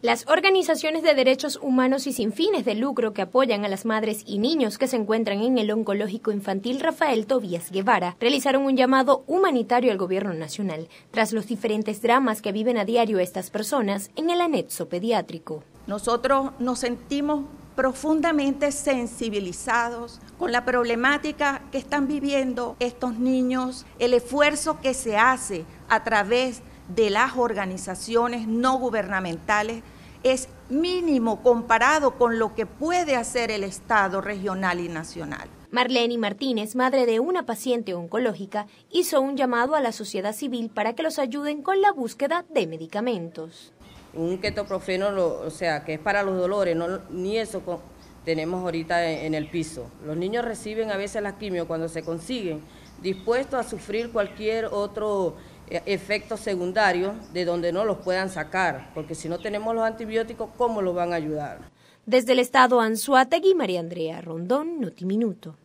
Las organizaciones de derechos humanos y sin fines de lucro que apoyan a las madres y niños que se encuentran en el oncológico infantil Rafael Tobías Guevara realizaron un llamado humanitario al gobierno nacional tras los diferentes dramas que viven a diario estas personas en el anexo pediátrico. Nosotros nos sentimos profundamente sensibilizados con la problemática que están viviendo estos niños, el esfuerzo que se hace a través de las organizaciones no gubernamentales es mínimo comparado con lo que puede hacer el Estado regional y nacional. Marlene Martínez, madre de una paciente oncológica, hizo un llamado a la sociedad civil para que los ayuden con la búsqueda de medicamentos. Un ketoprofeno, o sea, que es para los dolores, ni eso tenemos ahorita en, el piso. Los niños reciben a veces las quimio cuando se consiguen, dispuestos a sufrir cualquier otro e-, efectos secundarios de donde no los puedan sacar, porque si no tenemos los antibióticos, ¿cómo los van a ayudar? Desde el estado Anzuategui, María Andrea Rondón, Notiminuto.